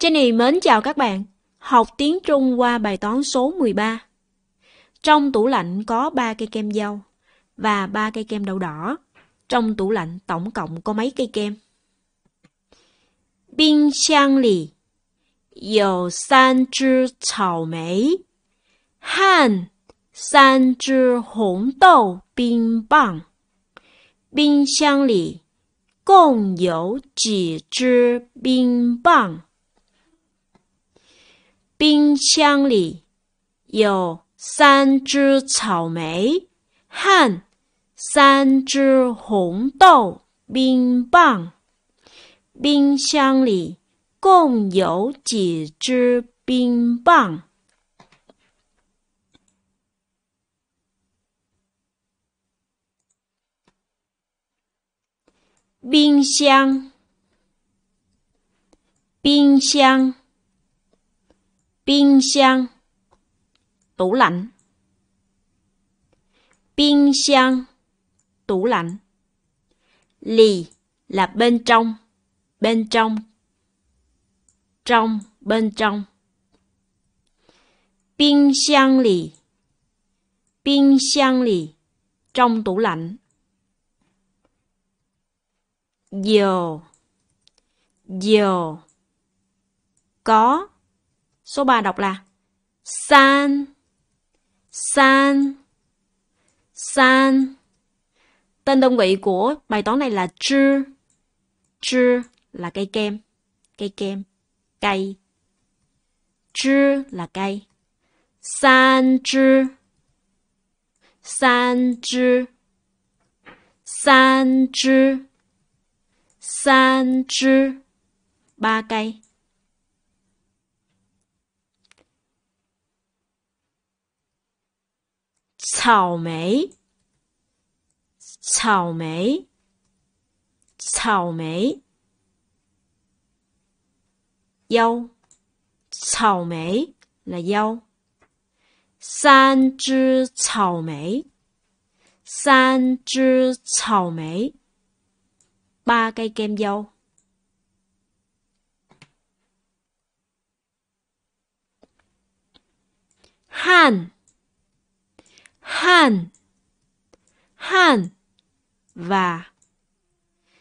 Jenny mến chào các bạn. Học tiếng Trung qua bài toán số 13. Trong tủ lạnh có 3 cây kem dâu và 3 cây kem đậu đỏ. Trong tủ lạnh tổng cộng có mấy cây kem? Binh xiang lì Dầu san chư chào mấy Han San chư hồng đậu binh bằng Binh xiang lì Cộng dầu chỉ chư binh bằng 冰箱里有三只草莓，和三只红豆冰棒。冰箱里共有几只冰棒？冰箱，冰箱。Binh xiang Tủ lạnh Binh xiang Tủ lạnh Lì là bên trong Bên trong Trong bên trong Binh xiang lì Binh xiang lì Trong tủ lạnh Dầu Dầu Có Số 3 đọc là san, san, san. Tên đơn vị của bài toán này là chư, chư là cây kem, cây kem, cây. Chư là cây. San chư, san chư, san chư, san chư. Ba cây. 草莓，草莓，草莓，腰，草莓 là dâu，三只草莓，三只草莓，ba cây kem dâu。汉汗，汗，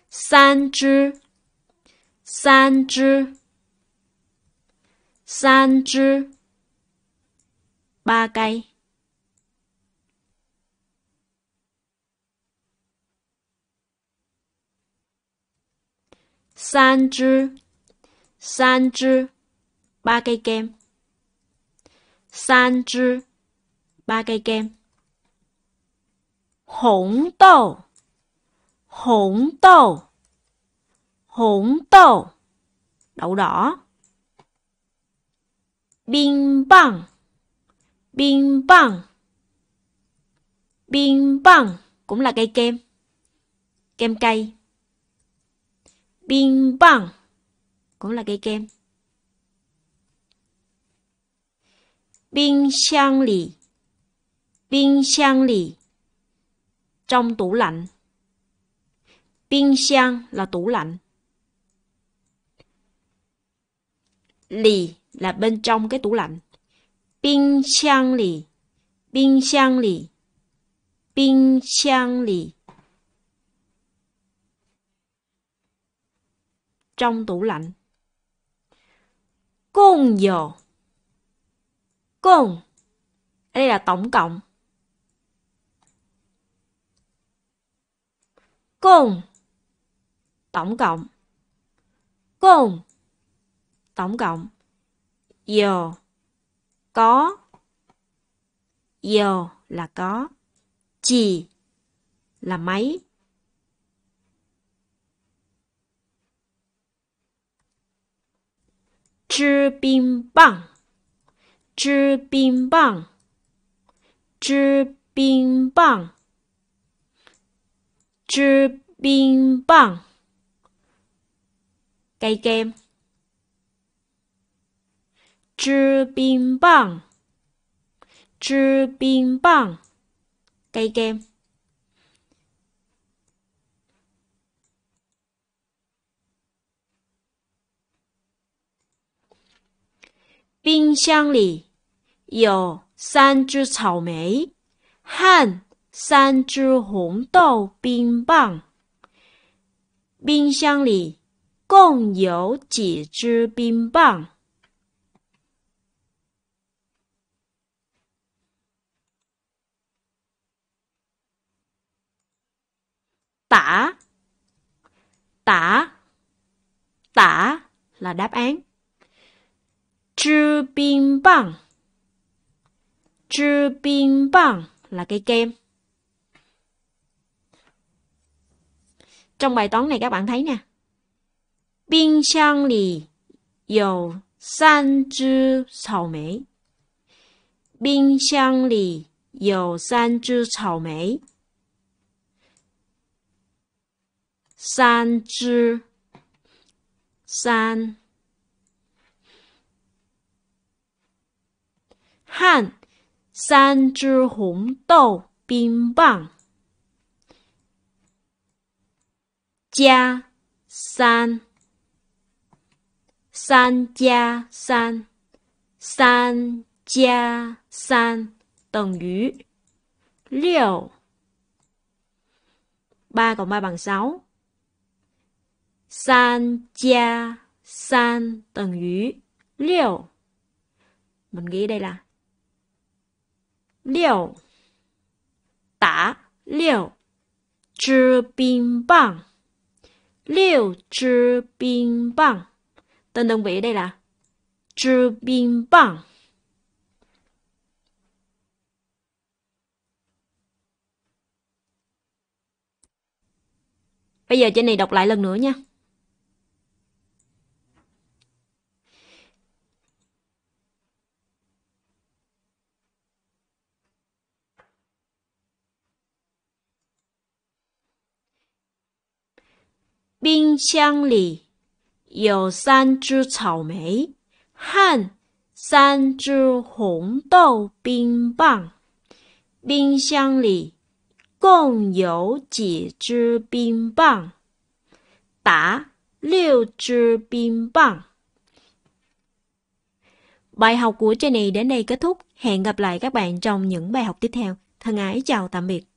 三只，三只，三只，八该。三只，三只，八个 game。三只，八个 game。hỗn đậu đỏ bing bang bing bang bing bang cũng là cây kem kem cay bing bang cũng là cây kem bing xiang lì bing xiang lì trong tủ lạnh. bình xiang là tủ lạnh. Lì là bên trong cái tủ lạnh. bình xiang lì, bình xiang lì, bình xiang lì. Trong tủ lạnh. Công dò. Công. Đây là tổng cộng. cùng tổng cộng cùng tổng cộng giờ có giờ là có chỉ là mấy chư bim bằng chư bim bằng chư bim bằng 吃冰棒，哥哥。吃冰棒，吃冰棒，哥哥。冰箱里有三只草莓，汉。三只红豆冰棒，冰箱里共有几只冰棒？打，打，打，是答案。支冰棒，支冰棒，是游戏。Trong bài toán này các bạn thấy nè. Binh xiang lì dầu san chư sầu mế. Binh xiang lì dầu san chư sầu mế. San chư san Han san chư hồng đậu binh bằng gia san san gia san san gia san 等于六。3 cộng 3 bằng 6. San gia san tầng yu liều. Mình nghĩ đây là liều. Tả liều. Chứ bình bằng. Liu zhi binh bang. Tên đơn vị đây là zhi binh bang. Bây giờ trên này đọc lại lần nữa nha. 冰箱里有三只草莓和三只红豆冰棒。冰箱里共有几只冰棒？答：六只冰棒。Bài học của Jenny đến đây kết thúc. Hẹn gặp lại các bạn trong những bài học tiếp theo. Thân ái chào tạm biệt.